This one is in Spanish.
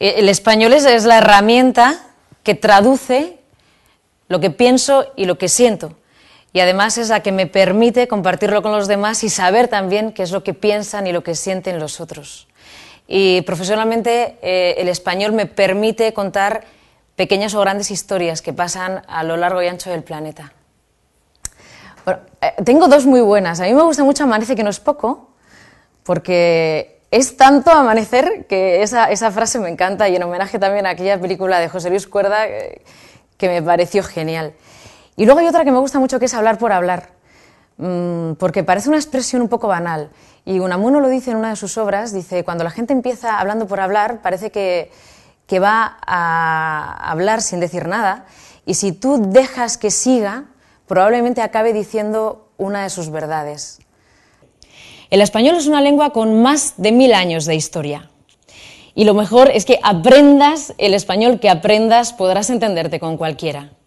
Eh, el español es, la herramienta que traduce lo que pienso y lo que siento. Y además es la que me permite compartirlo con los demás y saber también qué es lo que piensan y lo que sienten los otros. Y profesionalmente eh, el español me permite contar pequeñas o grandes historias que pasan a lo largo y ancho del planeta. Bueno, eh, tengo dos muy buenas. A mí me gusta mucho Amanece que no es poco, porque es tanto amanecer que esa, frase me encanta y en homenaje también a aquella película de José Luis Cuerda eh, que, me pareció genial. Y luego hay otra que me gusta mucho que es hablar por hablar, mm, porque parece una expresión un poco banal. Y Unamuno lo dice en una de sus obras, dice, cuando la gente empieza hablando por hablar, parece que, que va a hablar sin decir nada, y si tú dejas que siga, probablemente acabe diciendo una de sus verdades. El español es una lengua con más de mil años de historia. Y lo mejor es que aprendas el español que aprendas, podrás entenderte con cualquiera.